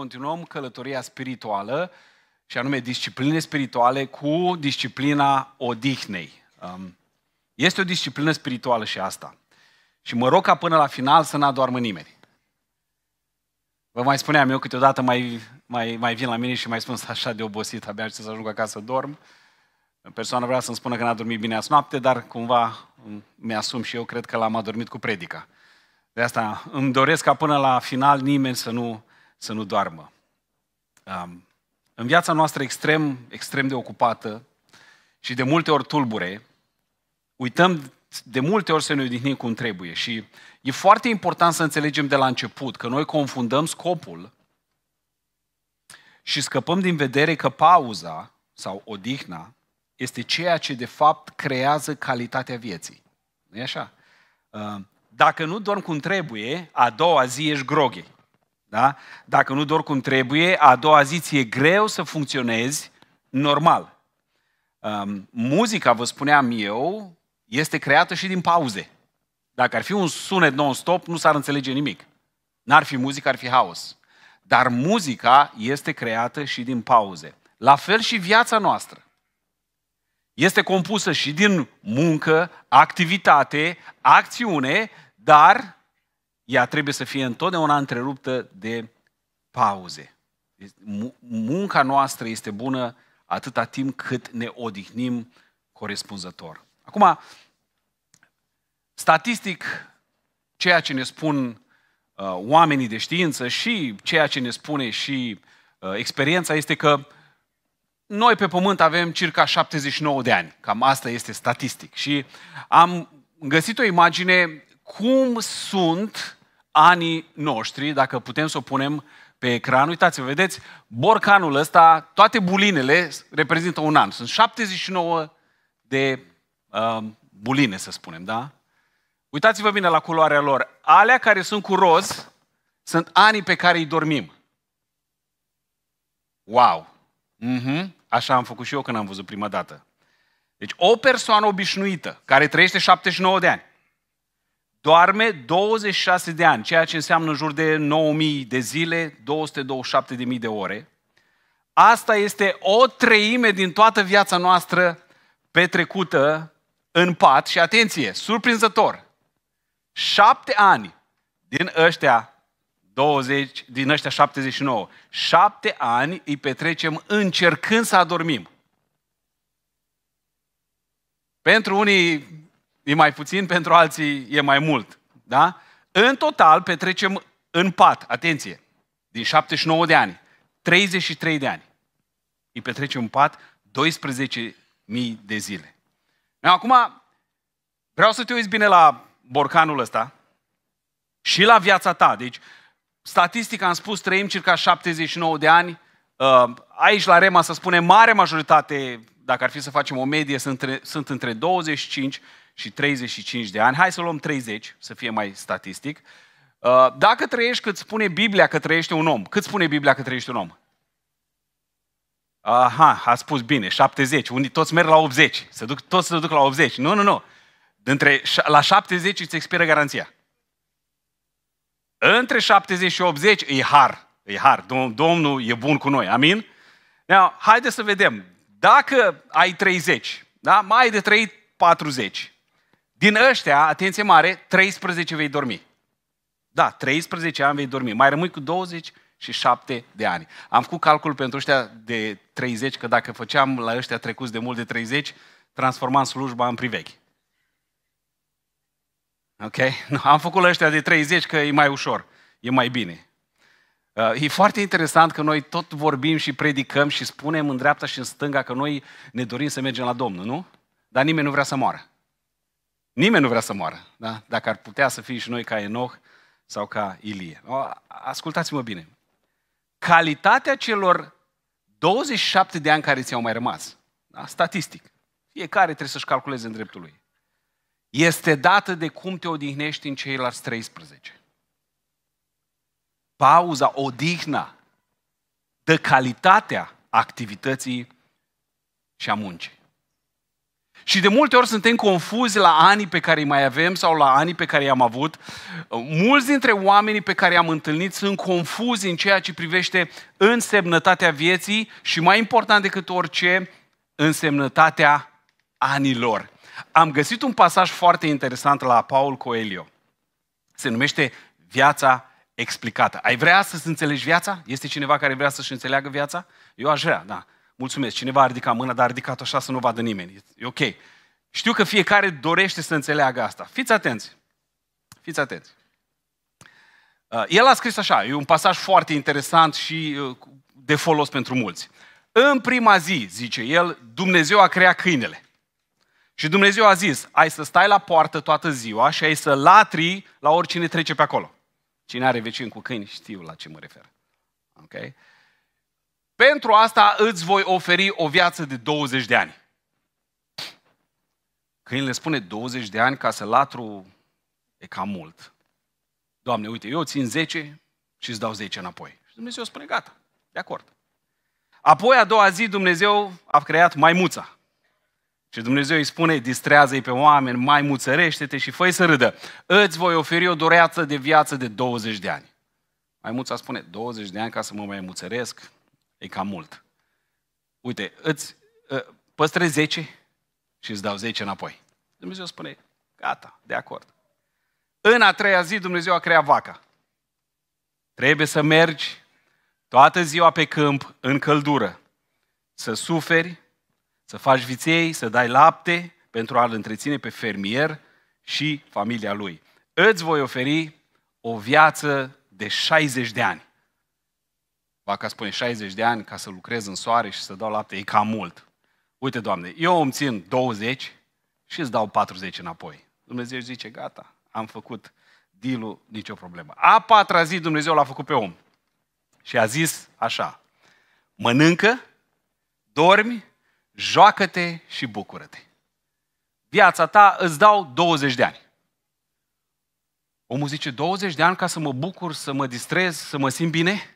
continuăm călătoria spirituală și anume discipline spirituale cu disciplina odihnei. Um, este o disciplină spirituală și asta. Și mă rog ca până la final să n adormă nimeni. Vă mai spuneam eu câteodată mai, mai, mai vin la mine și mai spun așa de obosit, abia aștept să ajung acasă să dorm. Persoana vrea să-mi spună că n-a dormit bine azi noapte, dar cumva mi-asum și eu, cred că l-am adormit cu predica. De asta îmi doresc ca până la final nimeni să nu să nu doarmă. Um, în viața noastră extrem, extrem de ocupată și de multe ori tulbure, uităm de multe ori să ne odihnim cum trebuie și e foarte important să înțelegem de la început că noi confundăm scopul și scăpăm din vedere că pauza sau odihna este ceea ce de fapt creează calitatea vieții. nu e așa? Uh, dacă nu dormi cum trebuie, a doua zi ești groghe. Da? Dacă nu dor cum trebuie, a doua zi ți-e greu să funcționezi normal. Um, muzica, vă spuneam eu, este creată și din pauze. Dacă ar fi un sunet non-stop, nu s-ar înțelege nimic. N-ar fi muzică, ar fi haos. Dar muzica este creată și din pauze. La fel și viața noastră. Este compusă și din muncă, activitate, acțiune, dar ea trebuie să fie întotdeauna întreruptă de pauze. Munca noastră este bună atâta timp cât ne odihnim corespunzător. Acum, statistic, ceea ce ne spun uh, oamenii de știință și ceea ce ne spune și uh, experiența este că noi pe pământ avem circa 79 de ani. Cam asta este statistic. Și am găsit o imagine cum sunt anii noștri, dacă putem să o punem pe ecran, uitați-vă, vedeți, borcanul ăsta, toate bulinele reprezintă un an. Sunt 79 de uh, buline, să spunem, da? Uitați-vă bine la culoarea lor. Alea care sunt cu roz sunt anii pe care îi dormim. Wow! Mm-hmm. Așa am făcut și eu când am văzut prima dată. Deci o persoană obișnuită care trăiește 79 de ani doarme 26 de ani, ceea ce înseamnă în jur de 9.000 de zile, 227.000 de ore. Asta este o treime din toată viața noastră petrecută în pat și atenție, surprinzător, șapte ani din ăștia 20, din ăștia 79, șapte ani îi petrecem încercând să adormim. Pentru unii e mai puțin, pentru alții e mai mult. Da? În total petrecem în pat, atenție, din 79 de ani, 33 de ani. Îi petrecem în pat 12.000 de zile. Acum, vreau să te uiți bine la borcanul ăsta și la viața ta. Deci, statistic am spus, trăim circa 79 de ani. Uh, aici, la Rema, să spune, mare majoritate, dacă ar fi să facem o medie, sunt între, sunt între 25 și 35 de ani, hai să luăm 30, să fie mai statistic, uh, dacă trăiești cât spune Biblia că trăiește un om, cât spune Biblia că trăiește un om? Aha, a spus bine, 70, unii toți merg la 80, se duc, toți se duc la 80. Nu, nu, nu. Dintre la 70 îți expiră garanția. Între 70 și 80 e har, e har. Domnul e bun cu noi, amin? Now, haideți să vedem. Dacă ai 30, da? mai ai de trăit 40, din ăștia, atenție mare, 13 vei dormi. Da, 13 ani vei dormi. Mai rămâi cu 27 de ani. Am făcut calcul pentru ăștia de 30, că dacă făceam la ăștia trecuți de mult de 30, transformam slujba în privechi. Ok? No, am făcut la ăștia de 30 că e mai ușor, e mai bine. Uh, e foarte interesant că noi tot vorbim și predicăm și spunem în dreapta și în stânga că noi ne dorim să mergem la Domnul, nu? Dar nimeni nu vrea să moară. Nimeni nu vrea să moară, da? dacă ar putea să fie și noi ca Enoch sau ca Ilie. Ascultați-mă bine. Calitatea celor 27 de ani care ți-au mai rămas, da? statistic, fiecare trebuie să-și calculeze în dreptul lui, este dată de cum te odihnești în ceilalți 13. Pauza, odihna, dă calitatea activității și a muncii. Și de multe ori suntem confuzi la anii pe care îi mai avem sau la anii pe care i-am avut. Mulți dintre oamenii pe care i-am întâlnit sunt confuzi în ceea ce privește însemnătatea vieții și, mai important decât orice, însemnătatea anilor. Am găsit un pasaj foarte interesant la Paul Coelho. Se numește Viața explicată. Ai vrea să-ți înțelegi viața? Este cineva care vrea să-și înțeleagă viața? Eu aș vrea, da. Mulțumesc, cineva a ridicat mâna, dar a ridicat-o așa să nu vadă nimeni. E ok. Știu că fiecare dorește să înțeleagă asta. Fiți atenți. Fiți atenți. Uh, el a scris așa, e un pasaj foarte interesant și uh, de folos pentru mulți. În prima zi, zice el, Dumnezeu a creat câinele. Și Dumnezeu a zis, ai să stai la poartă toată ziua și ai să latri la oricine trece pe acolo. Cine are vecin cu câini știu la ce mă refer. Okay? pentru asta îți voi oferi o viață de 20 de ani. Când le spune 20 de ani ca să latru, e cam mult. Doamne, uite, eu țin 10 și îți dau 10 înapoi. Și Dumnezeu spune, gata, de acord. Apoi, a doua zi, Dumnezeu a creat maimuța. Și Dumnezeu îi spune, distrează-i pe oameni, mai muțărește-te și fă să râdă. Îți voi oferi o doreață de viață de 20 de ani. Maimuța spune, 20 de ani ca să mă mai muțăresc, E cam mult. Uite, îți ă, păstrezi 10 și îți dau 10 înapoi. Dumnezeu spune, gata, de acord. În a treia zi Dumnezeu a creat vaca. Trebuie să mergi toată ziua pe câmp, în căldură, să suferi, să faci viței, să dai lapte pentru a-l întreține pe fermier și familia lui. Îți voi oferi o viață de 60 de ani ba spune 60 de ani ca să lucrez în soare și să dau lapte, e cam mult. Uite, Doamne, eu îmi țin 20 și îți dau 40 înapoi. Dumnezeu zice, gata, am făcut deal nicio problemă. A patra zi Dumnezeu l-a făcut pe om și a zis așa, mănâncă, dormi, joacă-te și bucură-te. Viața ta îți dau 20 de ani. Omul zice, 20 de ani ca să mă bucur, să mă distrez, să mă simt bine?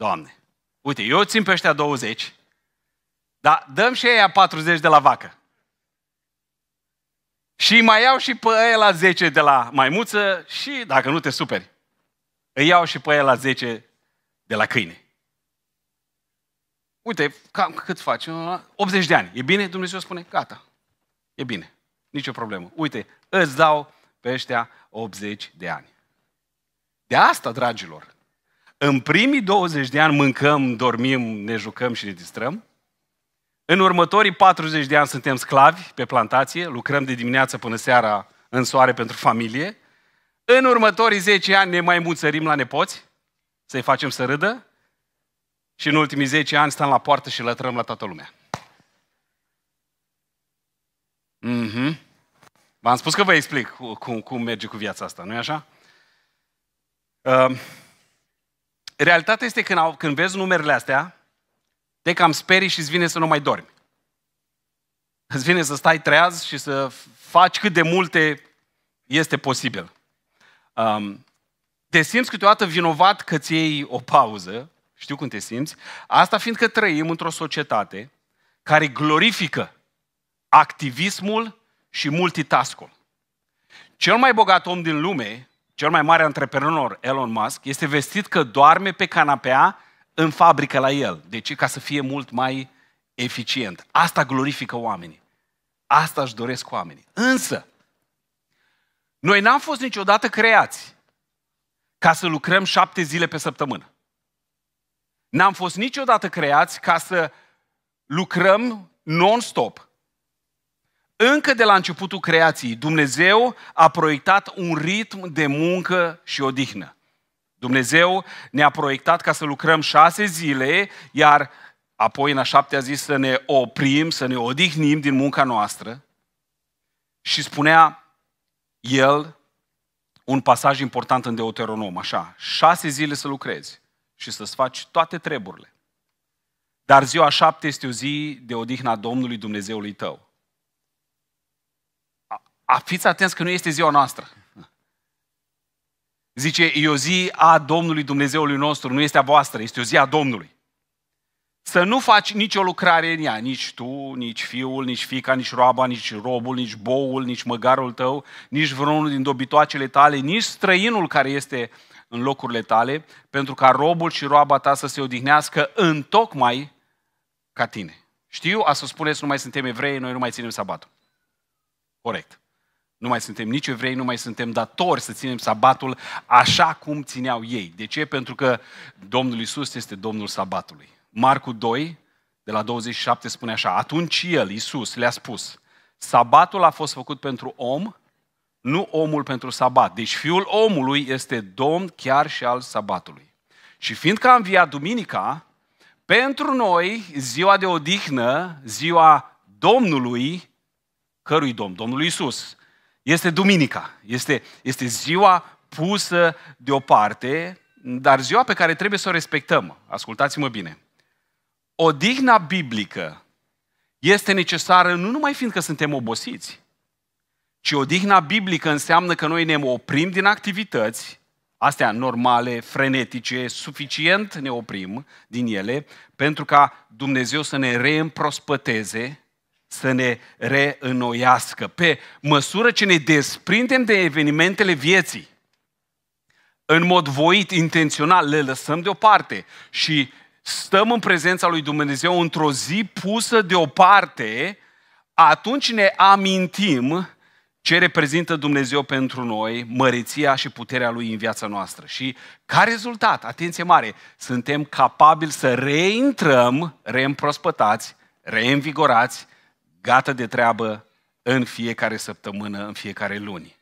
Doamne, uite, eu țin pe ăștia 20, dar dăm și aia 40 de la vacă. Și mai iau și pe aia la 10 de la maimuță și, dacă nu te superi, îi iau și pe aia la 10 de la câine. Uite, cam cât faci? 80 de ani. E bine? Dumnezeu spune, gata. E bine. Nicio problemă. Uite, îți dau pe ăștia 80 de ani. De asta, dragilor, în primii 20 de ani mâncăm, dormim, ne jucăm și ne distrăm. În următorii 40 de ani suntem sclavi pe plantație, lucrăm de dimineață până seara în soare pentru familie. În următorii 10 ani ne mai muțărim la nepoți, să-i facem să râdă. Și în ultimii 10 ani stăm la poartă și lătrăm la toată lumea. Mm-hmm. V-am spus că vă explic cum, cum merge cu viața asta, nu-i așa? Uh, realitatea este că când vezi numerele astea, te cam sperii și îți vine să nu mai dormi. Îți vine să stai treaz și să faci cât de multe este posibil. Um, te simți câteodată vinovat că ți iei o pauză, știu cum te simți, asta fiindcă trăim într-o societate care glorifică activismul și multitask Cel mai bogat om din lume cel mai mare antreprenor, Elon Musk, este vestit că doarme pe canapea în fabrică la el. De ce? Ca să fie mult mai eficient. Asta glorifică oamenii. Asta își doresc oamenii. Însă, noi n-am fost niciodată creați ca să lucrăm șapte zile pe săptămână. N-am fost niciodată creați ca să lucrăm non-stop. Încă de la începutul creației, Dumnezeu a proiectat un ritm de muncă și odihnă. Dumnezeu ne-a proiectat ca să lucrăm șase zile, iar apoi în a șaptea zi să ne oprim, să ne odihnim din munca noastră. Și spunea el un pasaj important în Deuteronom, așa, șase zile să lucrezi și să-ți faci toate treburile. Dar ziua șapte este o zi de odihna Domnului Dumnezeului tău. A, fiți atenți că nu este ziua noastră. Zice, e o zi a Domnului Dumnezeului nostru, nu este a voastră, este o zi a Domnului. Să nu faci nicio lucrare în ea, nici tu, nici fiul, nici fica, nici roaba, nici robul, nici boul, nici măgarul tău, nici vreunul din dobitoacele tale, nici străinul care este în locurile tale, pentru ca robul și roaba ta să se odihnească în tocmai ca tine. Știu, a să spuneți, nu mai suntem evrei, noi nu mai ținem sabatul. Corect. Nu mai suntem nici evrei, nu mai suntem datori să ținem sabatul așa cum țineau ei. De ce? Pentru că Domnul Isus este Domnul sabatului. Marcu 2, de la 27, spune așa. Atunci el, Isus, le-a spus, sabatul a fost făcut pentru om, nu omul pentru sabat. Deci fiul omului este domn chiar și al sabatului. Și fiindcă a înviat duminica, pentru noi, ziua de odihnă, ziua Domnului, cărui Domn? Domnul Isus este duminica, este, este ziua pusă deoparte, dar ziua pe care trebuie să o respectăm. Ascultați-mă bine. Odihna biblică este necesară nu numai fiindcă suntem obosiți, ci odihna biblică înseamnă că noi ne oprim din activități, astea normale, frenetice, suficient ne oprim din ele, pentru ca Dumnezeu să ne reîmprospăteze să ne reînnoiască. Pe măsură ce ne desprindem de evenimentele vieții, în mod voit, intențional, le lăsăm deoparte și stăm în prezența lui Dumnezeu într-o zi pusă deoparte, atunci ne amintim ce reprezintă Dumnezeu pentru noi, măreția și puterea Lui în viața noastră. Și ca rezultat, atenție mare, suntem capabili să reintrăm reîmprospătați, reînvigorați gata de treabă în fiecare săptămână, în fiecare luni.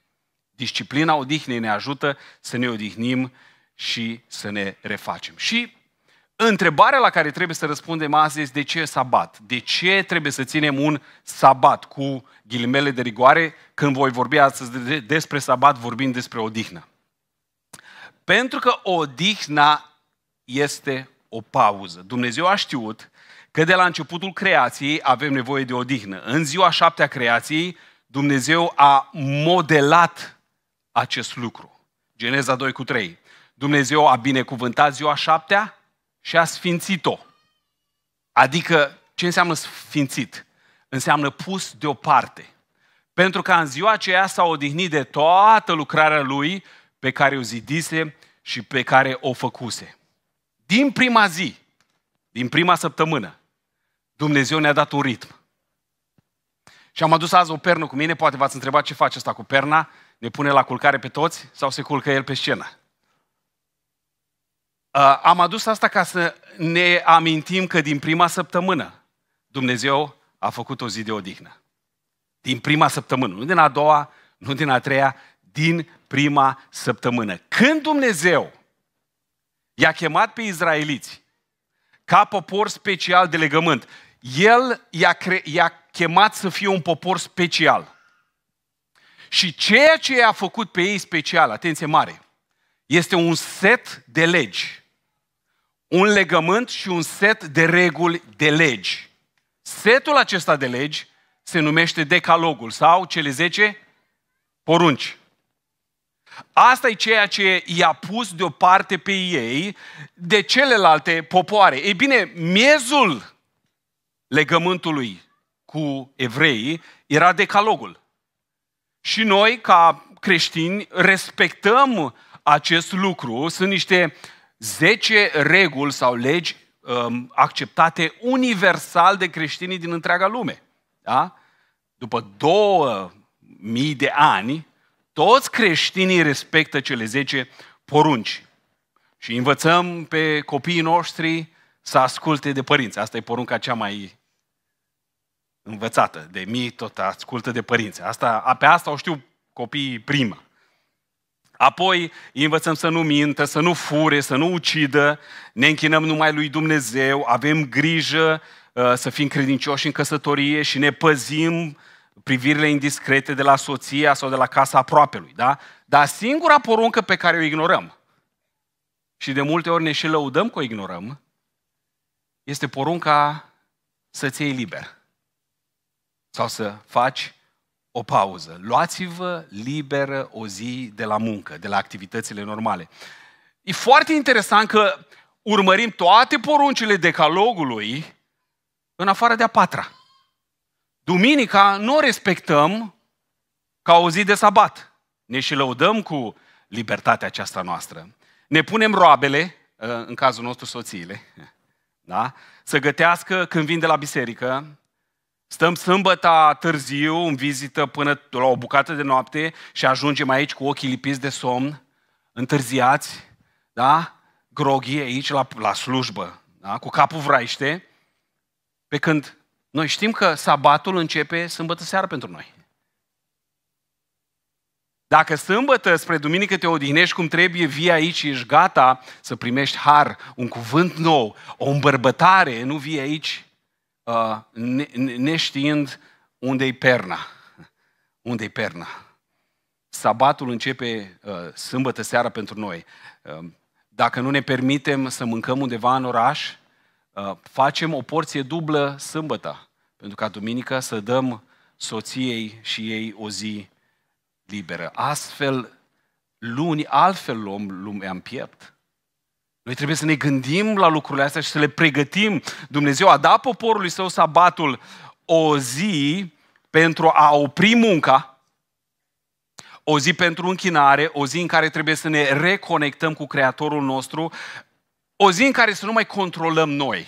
Disciplina odihnei ne ajută să ne odihnim și să ne refacem. Și întrebarea la care trebuie să răspundem azi este de ce sabat? De ce trebuie să ținem un sabat cu ghilimele de rigoare când voi vorbi astăzi despre sabat vorbind despre odihnă? Pentru că odihna este o pauză. Dumnezeu a știut că de la începutul creației avem nevoie de odihnă. În ziua șaptea creației, Dumnezeu a modelat acest lucru. Geneza 2 cu 3. Dumnezeu a binecuvântat ziua șaptea și a sfințit-o. Adică, ce înseamnă sfințit? Înseamnă pus deoparte. Pentru că în ziua aceea s-a odihnit de toată lucrarea lui pe care o zidise și pe care o făcuse. Din prima zi, din prima săptămână, Dumnezeu ne-a dat un ritm. Și am adus azi o pernă cu mine, poate v-ați întrebat ce face asta cu perna, ne pune la culcare pe toți sau se culcă el pe scenă. Uh, am adus asta ca să ne amintim că din prima săptămână Dumnezeu a făcut o zi de odihnă. Din prima săptămână, nu din a doua, nu din a treia, din prima săptămână. Când Dumnezeu i-a chemat pe izraeliți ca popor special de legământ, el i-a, cre- i-a chemat să fie un popor special. Și ceea ce i-a făcut pe ei special, atenție mare, este un set de legi. Un legământ și un set de reguli de legi. Setul acesta de legi se numește decalogul sau cele 10 porunci. Asta e ceea ce i-a pus deoparte pe ei de celelalte popoare. Ei bine, miezul legământului cu evreii era decalogul. Și noi, ca creștini, respectăm acest lucru. Sunt niște 10 reguli sau legi um, acceptate universal de creștinii din întreaga lume. Da? După mii de ani, toți creștinii respectă cele 10 porunci. Și învățăm pe copiii noștri să asculte de părinți. Asta e porunca cea mai învățată de mii, tot ascultă de părinți. Asta, pe asta o știu copiii prima. Apoi îi învățăm să nu mintă, să nu fure, să nu ucidă, ne închinăm numai lui Dumnezeu, avem grijă uh, să fim credincioși în căsătorie și ne păzim privirile indiscrete de la soția sau de la casa aproapelui. Da? Dar singura poruncă pe care o ignorăm, și de multe ori ne și lăudăm că o ignorăm, este porunca să-ți iei liber sau să faci o pauză. Luați-vă liberă o zi de la muncă, de la activitățile normale. E foarte interesant că urmărim toate poruncile decalogului în afară de a patra. Duminica nu o respectăm ca o zi de sabat. Ne și lăudăm cu libertatea aceasta noastră. Ne punem roabele, uh, în cazul nostru soțiile, da? să gătească când vin de la biserică, Stăm sâmbăta târziu în vizită până la o bucată de noapte și ajungem aici cu ochii lipiți de somn, întârziați, da? Groghi aici la, la slujbă, da? cu capul vraiște, pe când noi știm că sabatul începe sâmbătă seară pentru noi. Dacă sâmbătă spre duminică te odihnești cum trebuie, vii aici și ești gata să primești har, un cuvânt nou, o îmbărbătare, nu vii aici Uh, neștiind unde-i perna. Unde-i perna. Sabatul începe uh, sâmbătă seara pentru noi. Uh, dacă nu ne permitem să mâncăm undeva în oraș, facem o porție dublă sâmbătă, pentru ca duminică să dăm soției și ei o zi liberă. Astfel, luni, altfel luăm lumea în piept. Noi trebuie să ne gândim la lucrurile astea și să le pregătim. Dumnezeu a dat poporului său sabatul o zi pentru a opri munca, o zi pentru închinare, o zi în care trebuie să ne reconectăm cu Creatorul nostru, o zi în care să nu mai controlăm noi,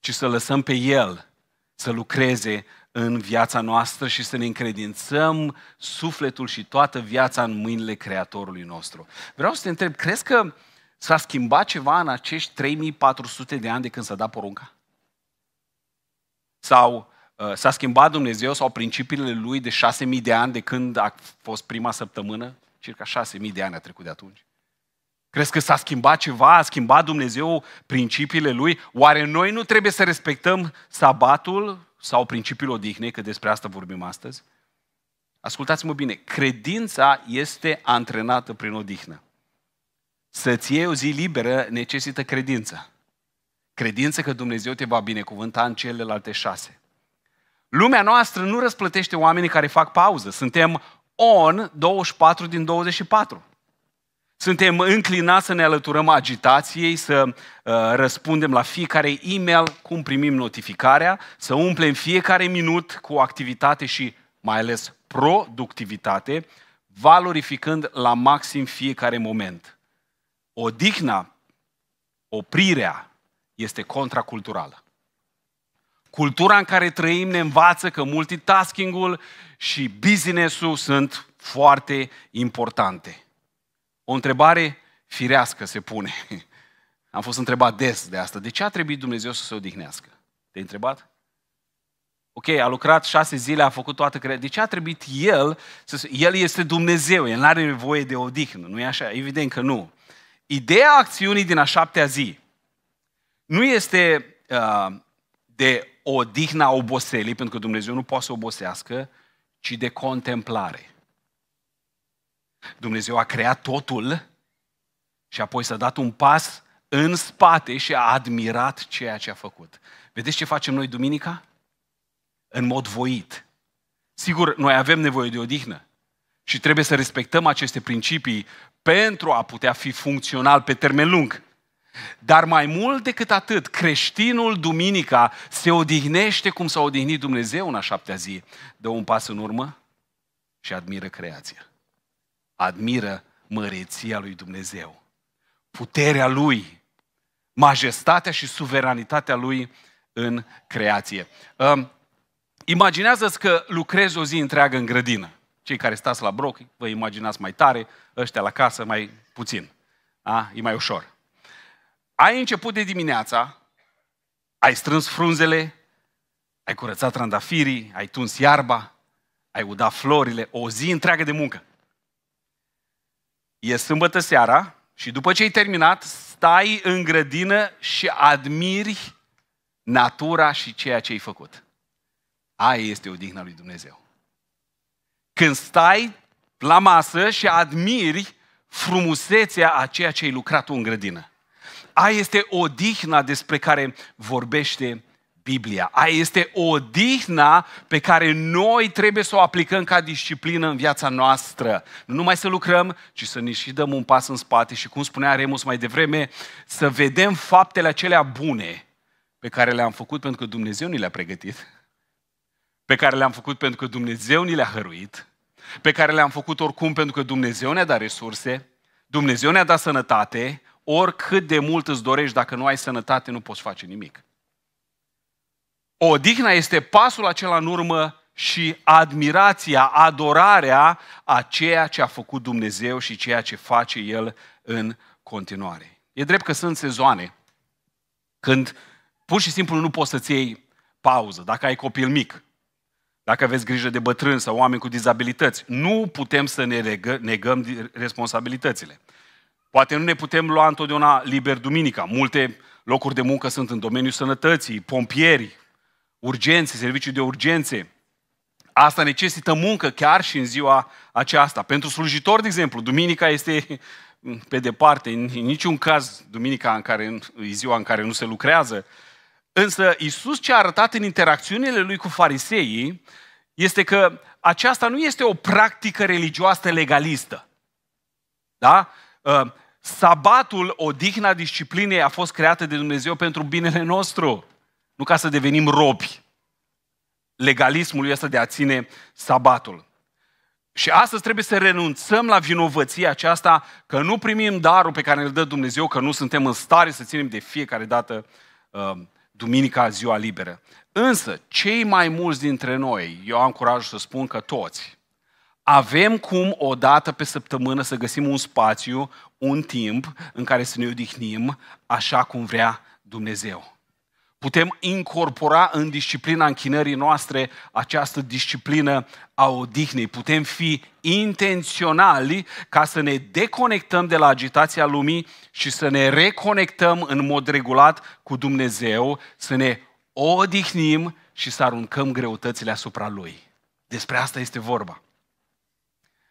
ci să lăsăm pe El să lucreze în viața noastră și să ne încredințăm sufletul și toată viața în mâinile Creatorului nostru. Vreau să te întreb, crezi că S-a schimbat ceva în acești 3400 de ani de când s-a dat porunca? Sau uh, s-a schimbat Dumnezeu sau principiile lui de 6000 de ani de când a fost prima săptămână? Circa 6000 de ani a trecut de atunci. Crezi că s-a schimbat ceva? A schimbat Dumnezeu principiile lui? Oare noi nu trebuie să respectăm sabatul sau principiul odihnei, că despre asta vorbim astăzi? Ascultați-mă bine, credința este antrenată prin odihnă. Să-ți iei o zi liberă necesită credință. Credință că Dumnezeu te va binecuvânta în celelalte șase. Lumea noastră nu răsplătește oamenii care fac pauză. Suntem on 24 din 24. Suntem înclinați să ne alăturăm agitației, să uh, răspundem la fiecare e-mail cum primim notificarea, să umplem fiecare minut cu activitate și mai ales productivitate, valorificând la maxim fiecare moment odihna, oprirea, este contraculturală. Cultura în care trăim ne învață că multitasking-ul și business-ul sunt foarte importante. O întrebare firească se pune. Am fost întrebat des de asta. De ce a trebuit Dumnezeu să se odihnească? Te-ai întrebat? Ok, a lucrat șase zile, a făcut toată creația. De ce a trebuit El? Să... El este Dumnezeu, El nu are nevoie de odihnă, nu e așa? Evident că nu. Ideea acțiunii din a șaptea zi nu este uh, de odihna oboselii, pentru că Dumnezeu nu poate să obosească, ci de contemplare. Dumnezeu a creat totul și apoi s-a dat un pas în spate și a admirat ceea ce a făcut. Vedeți ce facem noi duminica? În mod voit. Sigur, noi avem nevoie de odihnă. Și trebuie să respectăm aceste principii pentru a putea fi funcțional pe termen lung. Dar mai mult decât atât, creștinul duminica se odihnește cum s-a odihnit Dumnezeu în a șaptea zi. Dă un pas în urmă și admiră creația. Admiră măreția lui Dumnezeu, puterea lui, majestatea și suveranitatea lui în creație. Imaginează-ți că lucrezi o zi întreagă în grădină. Cei care stați la broc, vă imaginați mai tare, ăștia la casă mai puțin. A? E mai ușor. Ai început de dimineața, ai strâns frunzele, ai curățat trandafirii, ai tuns iarba, ai udat florile, o zi întreagă de muncă. E sâmbătă seara și după ce ai terminat, stai în grădină și admiri natura și ceea ce ai făcut. Aia este odihna lui Dumnezeu. Când stai la masă și admiri frumusețea a ceea ce ai lucrat în grădină. Aia este odihna despre care vorbește Biblia. Aia este odihna pe care noi trebuie să o aplicăm ca disciplină în viața noastră. Nu numai să lucrăm, ci să ne și dăm un pas în spate și, cum spunea Remus mai devreme, să vedem faptele acelea bune pe care le-am făcut pentru că Dumnezeu ni le-a pregătit, pe care le-am făcut pentru că Dumnezeu ni le-a hăruit, pe care le-am făcut oricum pentru că Dumnezeu ne-a dat resurse, Dumnezeu ne-a dat sănătate, oricât de mult îți dorești, dacă nu ai sănătate, nu poți face nimic. Odihna este pasul acela în urmă și admirația, adorarea a ceea ce a făcut Dumnezeu și ceea ce face El în continuare. E drept că sunt sezoane când pur și simplu nu poți să-ți iei pauză. Dacă ai copil mic, dacă aveți grijă de bătrâni sau oameni cu dizabilități, nu putem să ne regă, negăm responsabilitățile. Poate nu ne putem lua întotdeauna liber duminica. Multe locuri de muncă sunt în domeniul sănătății, pompieri, urgențe, servicii de urgențe. Asta necesită muncă chiar și în ziua aceasta. Pentru slujitori, de exemplu, duminica este pe departe, în niciun caz duminica în care, în ziua în care nu se lucrează, Însă Isus ce a arătat în interacțiunile lui cu fariseii este că aceasta nu este o practică religioasă legalistă. Da? Ă, sabatul, odihna disciplinei, a fost creată de Dumnezeu pentru binele nostru, nu ca să devenim robi. Legalismul este de a ține sabatul. Și astăzi trebuie să renunțăm la vinovăția aceasta că nu primim darul pe care îl dă Dumnezeu, că nu suntem în stare să ținem de fiecare dată uh, duminica ziua liberă. Însă, cei mai mulți dintre noi, eu am curajul să spun că toți, avem cum o dată pe săptămână să găsim un spațiu, un timp în care să ne odihnim așa cum vrea Dumnezeu putem incorpora în disciplina închinării noastre această disciplină a odihnei. Putem fi intenționali ca să ne deconectăm de la agitația lumii și să ne reconectăm în mod regulat cu Dumnezeu, să ne odihnim și să aruncăm greutățile asupra Lui. Despre asta este vorba.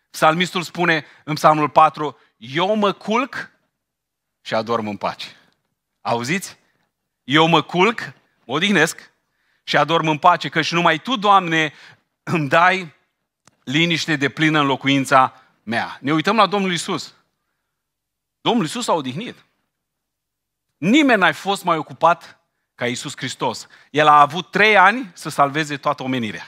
Psalmistul spune în Psalmul 4, eu mă culc și adorm în pace. Auziți? Eu mă culc, mă odihnesc și adorm în pace, că și numai Tu, Doamne, îmi dai liniște de plină în locuința mea. Ne uităm la Domnul Isus. Domnul Isus a odihnit. Nimeni n-a fost mai ocupat ca Isus Hristos. El a avut trei ani să salveze toată omenirea.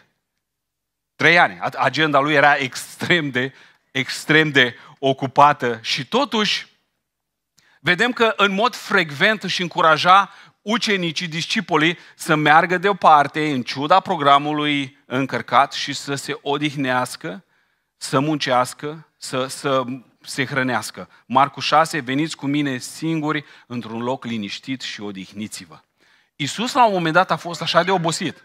Trei ani. Agenda lui era extrem de, extrem de ocupată și totuși vedem că în mod frecvent își încuraja ucenicii, discipolii să meargă deoparte în ciuda programului încărcat și să se odihnească, să muncească, să, să se hrănească. Marcu 6, veniți cu mine singuri într-un loc liniștit și odihniți-vă. Iisus la un moment dat a fost așa de obosit,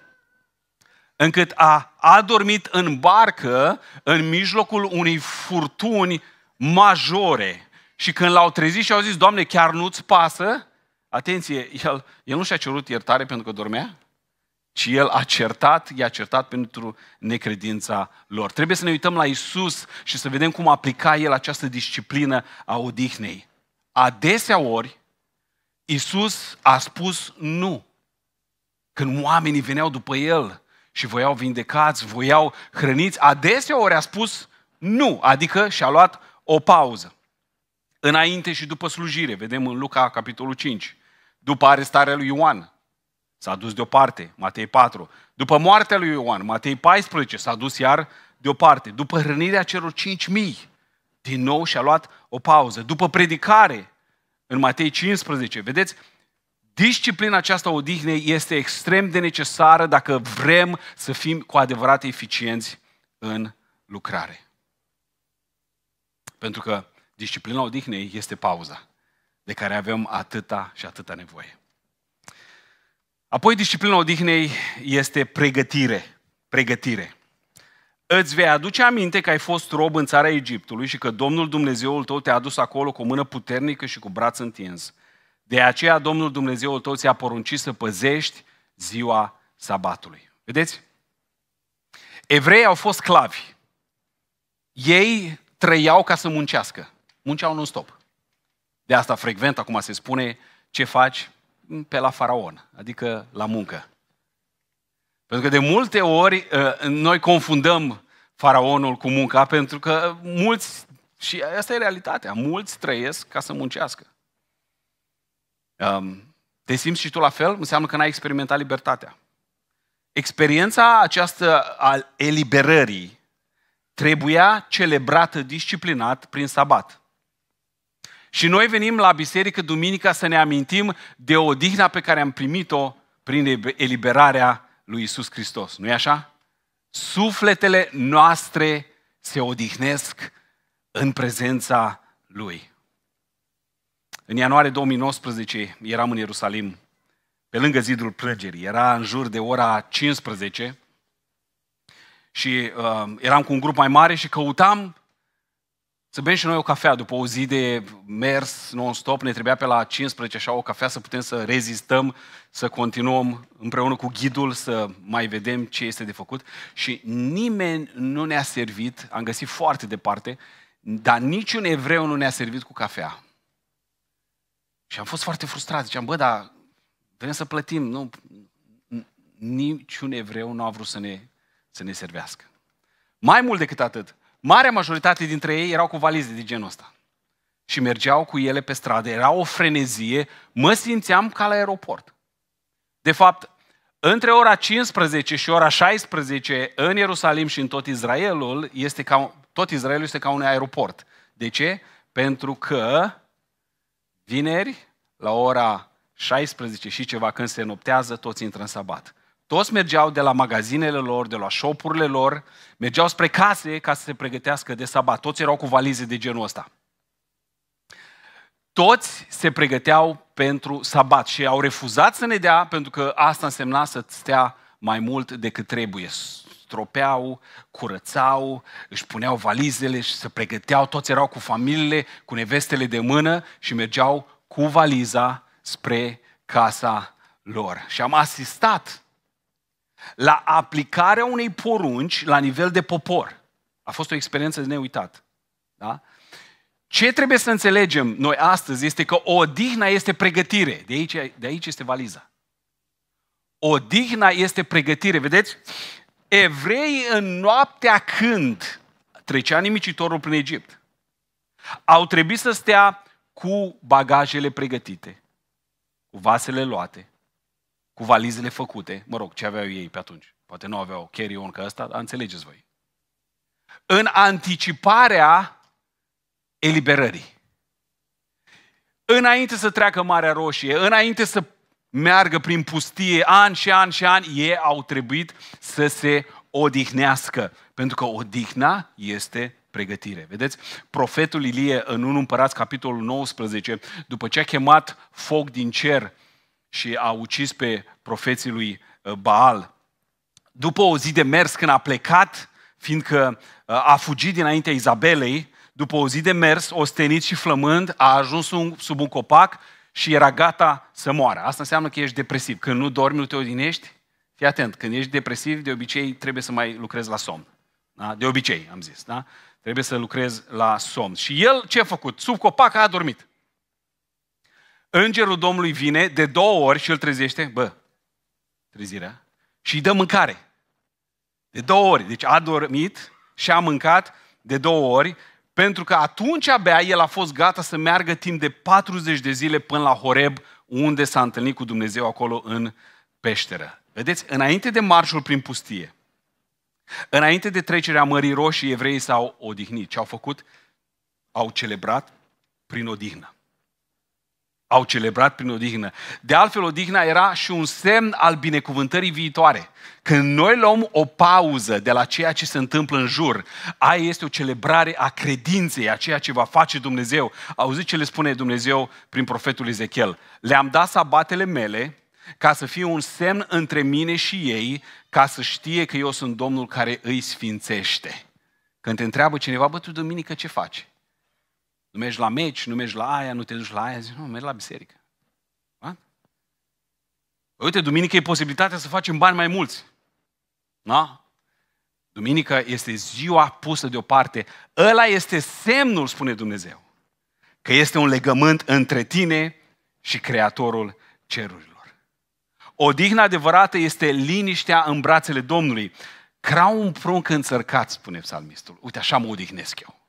încât a adormit în barcă în mijlocul unei furtuni majore. Și când l-au trezit și au zis, Doamne, chiar nu-ți pasă? Atenție, el, el nu și-a cerut iertare pentru că dormea, ci el a certat, i-a certat pentru necredința lor. Trebuie să ne uităm la Isus și să vedem cum aplica el această disciplină a odihnei. Adesea ori, Isus a spus nu. Când oamenii veneau după el și voiau vindecați, voiau hrăniți, adesea ori a spus nu, adică și-a luat o pauză. Înainte și după slujire, vedem în Luca capitolul 5. După arestarea lui Ioan, s-a dus deoparte, Matei 4. După moartea lui Ioan, Matei 14, s-a dus iar deoparte. După hrănirea celor 5.000, din nou și-a luat o pauză. După predicare, în Matei 15, vedeți, disciplina aceasta odihnei este extrem de necesară dacă vrem să fim cu adevărat eficienți în lucrare. Pentru că disciplina odihnei este pauza de care avem atâta și atâta nevoie. Apoi, disciplina odihnei este pregătire. Pregătire. Îți vei aduce aminte că ai fost rob în țara Egiptului și că Domnul Dumnezeul tău te-a adus acolo cu o mână puternică și cu braț întins. De aceea Domnul Dumnezeul tău ți-a poruncit să păzești ziua sabatului. Vedeți? Evreii au fost clavi. Ei trăiau ca să muncească. Munceau non-stop. De asta frecvent acum se spune ce faci pe la faraon, adică la muncă. Pentru că de multe ori ă, noi confundăm faraonul cu munca pentru că mulți, și asta e realitatea, mulți trăiesc ca să muncească. Te simți și tu la fel? Înseamnă că n-ai experimentat libertatea. Experiența aceasta a eliberării trebuia celebrată disciplinat prin sabat. Și noi venim la biserică duminica să ne amintim de odihna pe care am primit-o prin eliberarea lui Isus Hristos. Nu-i așa? Sufletele noastre se odihnesc în prezența Lui. În ianuarie 2019 eram în Ierusalim, pe lângă zidul plângerii. Era în jur de ora 15 și uh, eram cu un grup mai mare și căutam să bem și noi o cafea după o zi de mers non-stop, ne trebuia pe la 15 așa o cafea să putem să rezistăm, să continuăm împreună cu ghidul, să mai vedem ce este de făcut. Și nimeni nu ne-a servit, am găsit foarte departe, dar niciun evreu nu ne-a servit cu cafea. Și am fost foarte frustrat. Ziceam, bă, dar vrem să plătim. Nu, niciun evreu nu a vrut să ne, să ne servească. Mai mult decât atât, Marea majoritate dintre ei erau cu valize de genul ăsta. Și mergeau cu ele pe stradă. Era o frenezie. Mă simțeam ca la aeroport. De fapt, între ora 15 și ora 16 în Ierusalim și în tot Israelul, este ca, tot Israelul este ca un aeroport. De ce? Pentru că vineri, la ora 16 și ceva, când se noptează, toți intră în sabat. Toți mergeau de la magazinele lor, de la șopurile lor, mergeau spre case ca să se pregătească de sabat. Toți erau cu valize de genul ăsta. Toți se pregăteau pentru sabat și au refuzat să ne dea pentru că asta însemna să stea mai mult decât trebuie. Stropeau, curățau, își puneau valizele și se pregăteau. Toți erau cu familiile, cu nevestele de mână și mergeau cu valiza spre casa lor. Și am asistat la aplicarea unei porunci la nivel de popor. A fost o experiență de neuitat. Da? Ce trebuie să înțelegem noi astăzi este că odihna este pregătire. De aici, de aici este valiza. Odihna este pregătire. Vedeți? Evrei în noaptea când trecea nimicitorul prin Egipt, au trebuit să stea cu bagajele pregătite, cu vasele luate, cu valizele făcute, mă rog, ce aveau ei pe atunci. Poate nu aveau carry-on ca ăsta, dar înțelegeți voi. În anticiparea eliberării. Înainte să treacă Marea Roșie, înainte să meargă prin pustie ani și ani și ani, ei au trebuit să se odihnească. Pentru că odihna este pregătire. Vedeți, profetul Ilie în 1 Împărați, capitolul 19, după ce a chemat foc din cer și a ucis pe profeții lui uh, Baal. După o zi de mers când a plecat, fiindcă uh, a fugit dinaintea Izabelei, după o zi de mers, ostenit și flămând, a ajuns sub un copac și era gata să moară. Asta înseamnă că ești depresiv. Când nu dormi, nu te odinești. Fii atent, când ești depresiv, de obicei trebuie să mai lucrezi la somn. Da? De obicei, am zis. Da? Trebuie să lucrezi la somn. Și el ce a făcut? Sub copac a adormit. Îngerul Domnului vine de două ori și îl trezește, bă, trezirea, și îi dă mâncare. De două ori. Deci a dormit și a mâncat de două ori, pentru că atunci abia el a fost gata să meargă timp de 40 de zile până la Horeb, unde s-a întâlnit cu Dumnezeu acolo în peșteră. Vedeți, înainte de marșul prin pustie, înainte de trecerea Mării Roșii, evreii s-au odihnit. Ce au făcut? Au celebrat prin odihnă au celebrat prin odihnă. De altfel, odihna era și un semn al binecuvântării viitoare. Când noi luăm o pauză de la ceea ce se întâmplă în jur, aia este o celebrare a credinței, a ceea ce va face Dumnezeu. Auziți ce le spune Dumnezeu prin profetul Ezechiel. Le-am dat sabatele mele ca să fie un semn între mine și ei, ca să știe că eu sunt Domnul care îi sfințește. Când te întreabă cineva, bă, tu duminică ce faci? Nu mergi la meci, nu mergi la aia, nu te duci la aia, zici, nu, mergi la biserică. Da? Uite, duminică e posibilitatea să facem bani mai mulți. Da? Duminică este ziua pusă deoparte. Ăla este semnul, spune Dumnezeu, că este un legământ între tine și Creatorul cerurilor. Odihna adevărată este liniștea în brațele Domnului. Crau un prunc înțărcat, spune psalmistul. Uite, așa mă odihnesc eu.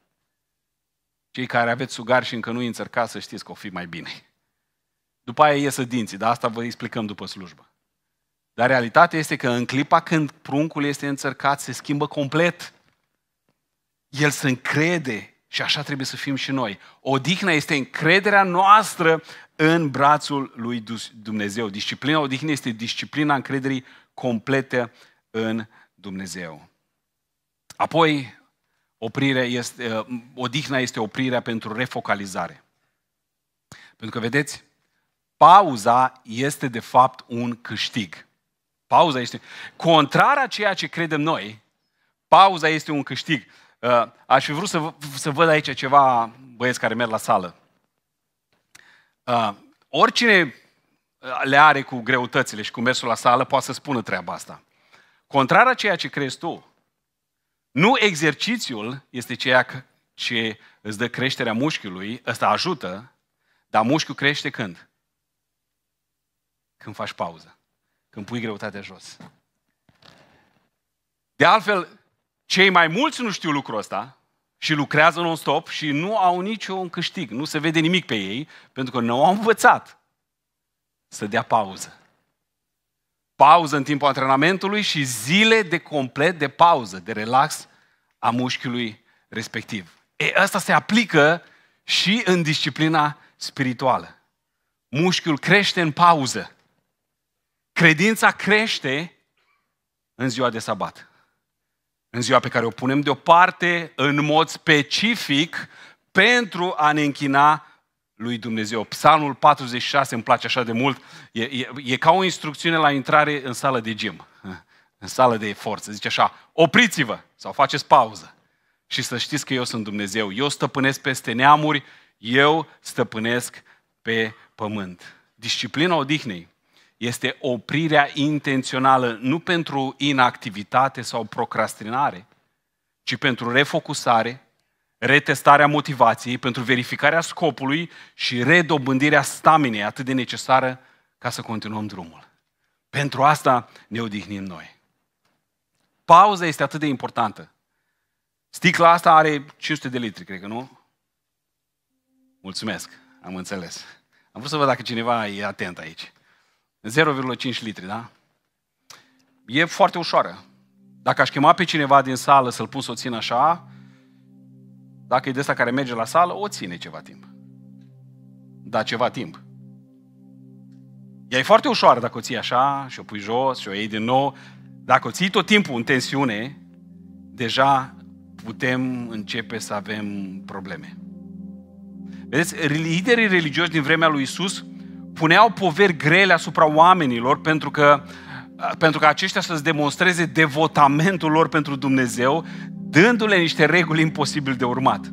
Cei care aveți sugar și încă nu-i înțărcați să știți că o fi mai bine. După aia iesă dinții, dar asta vă explicăm după slujbă. Dar realitatea este că în clipa când pruncul este încercat, se schimbă complet. El se încrede și așa trebuie să fim și noi. Odihna este încrederea noastră în brațul lui Dumnezeu. Disciplina odihnei este disciplina încrederii complete în Dumnezeu. Apoi, Oprire este, uh, odihna este oprirea pentru refocalizare. Pentru că, vedeți, pauza este de fapt un câștig. Pauza este, contrar a ceea ce credem noi, pauza este un câștig. Uh, aș fi vrut să, să văd aici ceva băieți care merg la sală. Uh, oricine le are cu greutățile și cu mersul la sală poate să spună treaba asta. Contrar a ceea ce crezi tu, nu exercițiul este ceea ce îți dă creșterea mușchiului, ăsta ajută, dar mușchiul crește când? Când faci pauză, când pui greutatea jos. De altfel, cei mai mulți nu știu lucrul ăsta și lucrează non-stop și nu au niciun câștig, nu se vede nimic pe ei, pentru că nu au învățat să dea pauză pauză în timpul antrenamentului și zile de complet de pauză, de relax a mușchiului respectiv. E, asta se aplică și în disciplina spirituală. Mușchiul crește în pauză. Credința crește în ziua de sabat. În ziua pe care o punem deoparte în mod specific pentru a ne închina lui Dumnezeu. Psalmul 46 îmi place așa de mult. E, e, e ca o instrucțiune la intrare în sală de gym, în sală de forță. Zice așa, opriți-vă sau faceți pauză și să știți că eu sunt Dumnezeu. Eu stăpânesc peste neamuri, eu stăpânesc pe pământ. Disciplina odihnei este oprirea intențională, nu pentru inactivitate sau procrastinare, ci pentru refocusare, retestarea motivației pentru verificarea scopului și redobândirea staminei atât de necesară ca să continuăm drumul. Pentru asta ne odihnim noi. Pauza este atât de importantă. Sticla asta are 500 de litri, cred că nu? Mulțumesc, am înțeles. Am vrut să văd dacă cineva e atent aici. 0,5 litri, da? E foarte ușoară. Dacă aș chema pe cineva din sală să-l pun să o țin așa, dacă e de asta care merge la sală, o ține ceva timp. Da, ceva timp. Ea e foarte ușoară dacă o ții așa și o pui jos și o iei din nou. Dacă o ții tot timpul în tensiune, deja putem începe să avem probleme. Vedeți, liderii religioși din vremea lui Isus puneau poveri grele asupra oamenilor pentru că pentru că aceștia să-ți demonstreze devotamentul lor pentru Dumnezeu, dându-le niște reguli imposibil de urmat.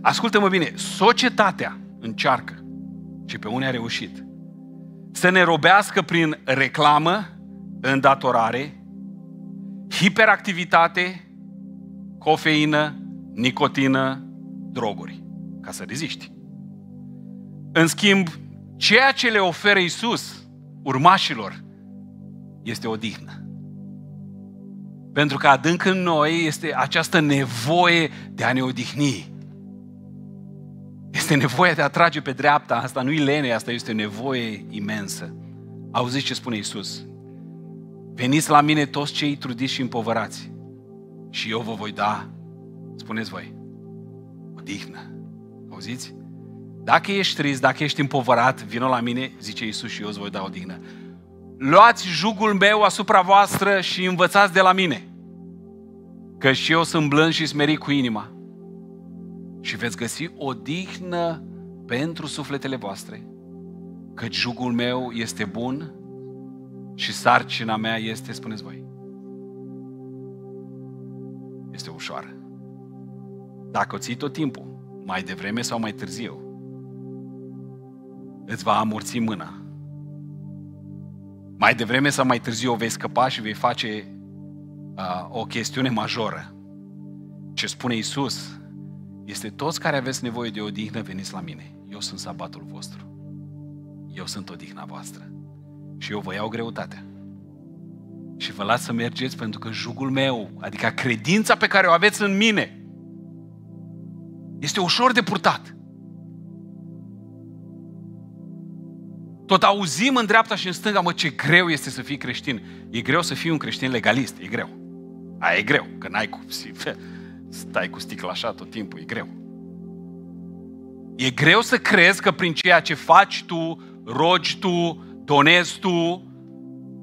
Ascultă-mă bine, societatea încearcă și pe unii a reușit să ne robească prin reclamă, îndatorare, hiperactivitate, cofeină, nicotină, droguri, ca să reziști. În schimb, ceea ce le oferă Isus urmașilor este o dihnă pentru că adânc în noi este această nevoie de a ne odihni. Este nevoia de a trage pe dreapta, asta nu-i lene, asta este o nevoie imensă. Auziți ce spune Isus? Veniți la mine toți cei trudiți și împovărați și eu vă voi da, spuneți voi, odihnă. Auziți? Dacă ești trist, dacă ești împovărat, vină la mine, zice Isus și eu îți voi da odihnă luați jugul meu asupra voastră și învățați de la mine, că și eu sunt blând și smerit cu inima și veți găsi o dihnă pentru sufletele voastre, că jugul meu este bun și sarcina mea este, spuneți voi, este ușoară. Dacă o ții tot timpul, mai devreme sau mai târziu, îți va amurți mâna mai devreme sau mai târziu o vei scăpa și vei face uh, o chestiune majoră. Ce spune Isus este toți care aveți nevoie de odihnă, veniți la mine. Eu sunt sabatul vostru. Eu sunt odihna voastră. Și eu vă iau greutatea. Și vă las să mergeți pentru că jugul meu, adică credința pe care o aveți în mine, este ușor de purtat. Tot auzim în dreapta și în stânga, mă, ce greu este să fii creștin. E greu să fii un creștin legalist, e greu. Aia e greu, că n-ai cu... Stai cu sticla așa tot timpul, e greu. E greu să crezi că prin ceea ce faci tu, rogi tu, donezi tu,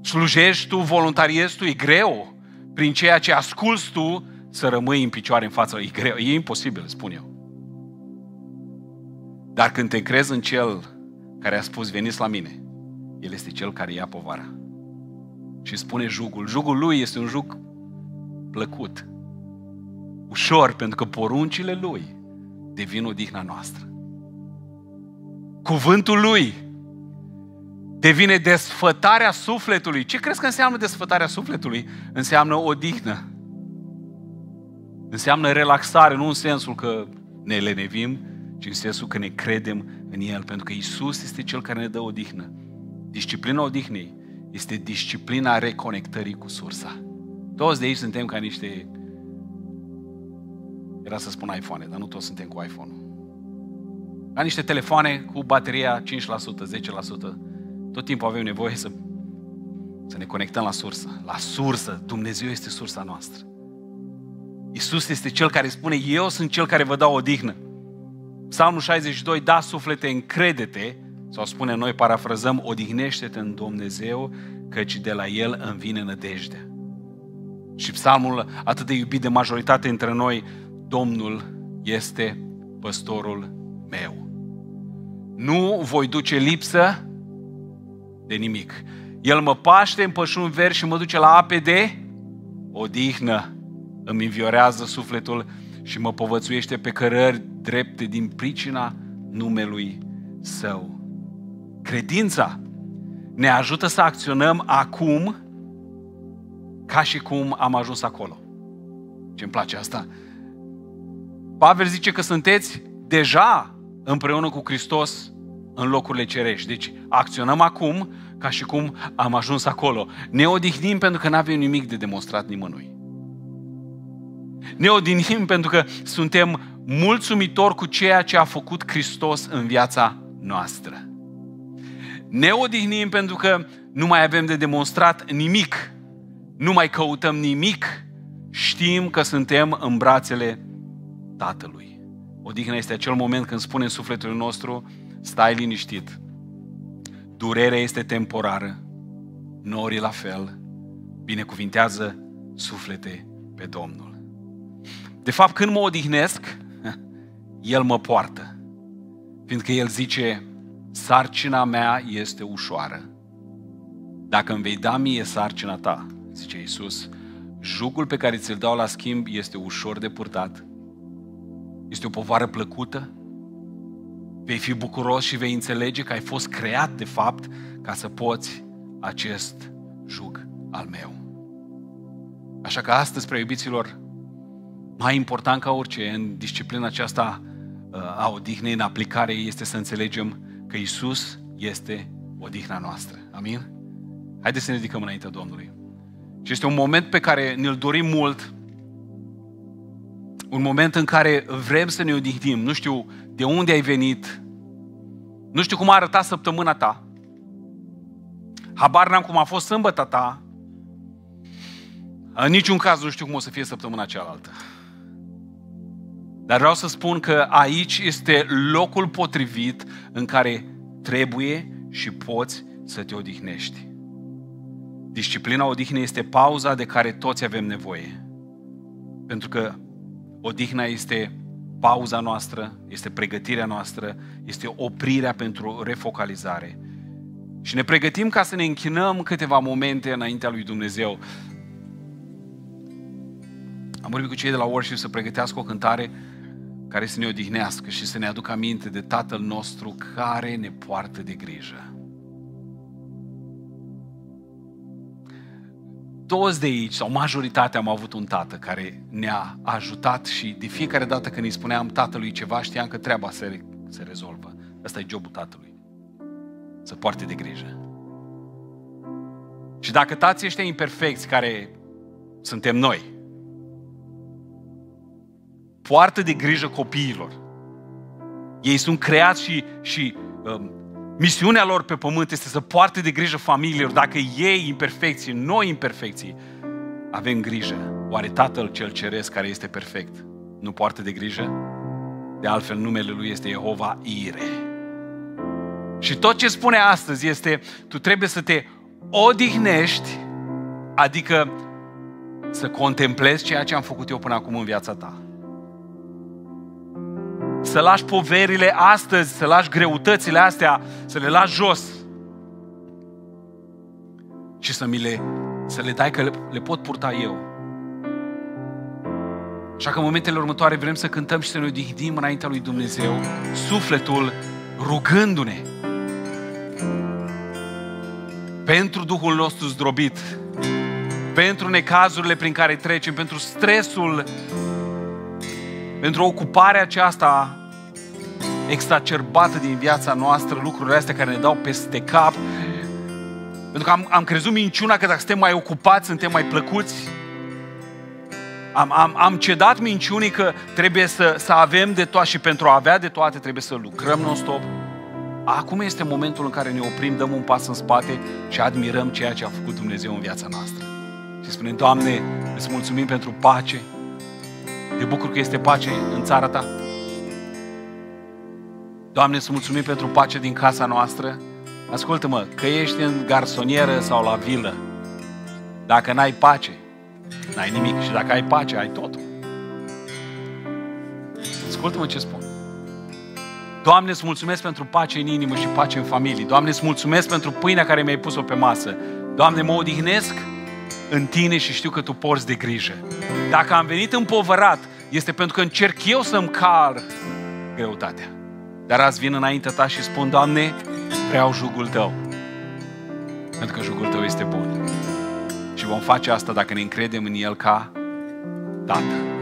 slujești tu, voluntariezi tu, e greu. Prin ceea ce asculți tu, să rămâi în picioare în față. E greu, e imposibil, spun eu. Dar când te crezi în Cel care a spus veniți la mine, el este cel care ia povara. Și spune jugul. Jugul lui este un jug plăcut, ușor, pentru că poruncile lui devin odihna noastră. Cuvântul lui devine desfătarea sufletului. Ce crezi că înseamnă desfătarea sufletului? Înseamnă odihnă. Înseamnă relaxare, nu în sensul că ne lenevim, ci în sensul că ne credem în El, pentru că Isus este Cel care ne dă odihnă. Disciplina odihnei este disciplina reconectării cu sursa. Toți de aici suntem ca niște... Era să spun iPhone, dar nu toți suntem cu iPhone. Ca niște telefoane cu bateria 5%, 10%. Tot timpul avem nevoie să, să ne conectăm la sursă. La sursă. Dumnezeu este sursa noastră. Isus este Cel care spune, eu sunt Cel care vă dau odihnă. Psalmul 62, da suflete, încredete, sau spune noi, parafrazăm, odihnește-te în Dumnezeu, căci de la El îmi vine nădejdea. Și psalmul atât de iubit de majoritate între noi, Domnul este păstorul meu. Nu voi duce lipsă de nimic. El mă paște în pășun verzi și mă duce la ape de odihnă. Îmi înviorează sufletul și mă povățuiește pe cărări drepte din pricina numelui Său. Credința ne ajută să acționăm acum ca și cum am ajuns acolo. Ce mi place asta? Pavel zice că sunteți deja împreună cu Hristos în locurile cerești. Deci acționăm acum ca și cum am ajuns acolo. Ne odihnim pentru că nu avem nimic de demonstrat nimănui. Ne odihnim pentru că suntem mulțumitori cu ceea ce a făcut Hristos în viața noastră. Ne odihnim pentru că nu mai avem de demonstrat nimic, nu mai căutăm nimic, știm că suntem în brațele Tatălui. Odihna este acel moment când spune în sufletul nostru, stai liniștit, durerea este temporară, norii la fel, binecuvintează suflete pe Domnul. De fapt, când mă odihnesc, El mă poartă. Fiindcă El zice, sarcina mea este ușoară. Dacă îmi vei da mie sarcina ta, zice Iisus, jugul pe care ți-l dau la schimb este ușor de purtat, este o povară plăcută, vei fi bucuros și vei înțelege că ai fost creat de fapt ca să poți acest jug al meu. Așa că astăzi, preiubiților, mai important ca orice în disciplina aceasta uh, a odihnei, în aplicare, este să înțelegem că Isus este odihna noastră. Amin? Haideți să ne ridicăm înaintea Domnului. Și este un moment pe care ne-l dorim mult, un moment în care vrem să ne odihnim. Nu știu de unde ai venit, nu știu cum a arătat săptămâna ta, habar n-am cum a fost sâmbăta ta, în niciun caz nu știu cum o să fie săptămâna cealaltă. Dar vreau să spun că aici este locul potrivit în care trebuie și poți să te odihnești. Disciplina odihnei este pauza de care toți avem nevoie. Pentru că odihna este pauza noastră, este pregătirea noastră, este oprirea pentru refocalizare. Și ne pregătim ca să ne închinăm câteva momente înaintea lui Dumnezeu. Am vorbit cu cei de la Worship să pregătească o cântare care să ne odihnească și să ne aducă aminte de Tatăl nostru care ne poartă de grijă. Toți de aici, sau majoritatea, am avut un tată care ne-a ajutat și de fiecare dată când îi spuneam tatălui ceva, știam că treaba se, re- se rezolvă. Ăsta e jobul tatălui. Să poarte de grijă. Și dacă tații ăștia imperfecți care suntem noi, poartă de grijă copiilor. Ei sunt creați și, și um, misiunea lor pe pământ este să poarte de grijă familiilor. Dacă ei imperfecții, noi imperfecții, avem grijă. Oare Tatăl cel Ceresc care este perfect nu poartă de grijă? De altfel, numele lui este Jehova Ire. Și tot ce spune astăzi este, tu trebuie să te odihnești, adică să contemplezi ceea ce am făcut eu până acum în viața ta să lași poverile astăzi, să lași greutățile astea, să le lași jos și să mi le, să le dai că le, le pot purta eu. Așa că în momentele următoare vrem să cântăm și să ne odihnim înaintea lui Dumnezeu, sufletul rugându-ne pentru Duhul nostru zdrobit, pentru necazurile prin care trecem, pentru stresul pentru ocuparea aceasta exacerbată din viața noastră, lucrurile astea care ne dau peste cap, pentru că am, am crezut minciuna că dacă suntem mai ocupați, suntem mai plăcuți. Am, am, am cedat minciunii că trebuie să, să avem de toate și pentru a avea de toate trebuie să lucrăm non-stop. Acum este momentul în care ne oprim, dăm un pas în spate și admirăm ceea ce a făcut Dumnezeu în viața noastră. Și spunem, Doamne, îți mulțumim pentru pace, te bucur că este pace în țara ta. Doamne, îți mulțumim pentru pace din casa noastră. Ascultă-mă, că ești în garsonieră sau la vilă. Dacă n-ai pace, n-ai nimic. Și dacă ai pace, ai totul. Ascultă-mă ce spun. Doamne, îți mulțumesc pentru pace în inimă și pace în familie. Doamne, îți mulțumesc pentru pâinea care mi-ai pus-o pe masă. Doamne, mă odihnesc în tine și știu că tu porți de grijă. Dacă am venit împovărat, este pentru că încerc eu să-mi car greutatea. Dar azi vin înaintea ta și spun, Doamne, vreau jugul tău. Pentru că jugul tău este bun. Și vom face asta dacă ne încredem în el ca Tatăl.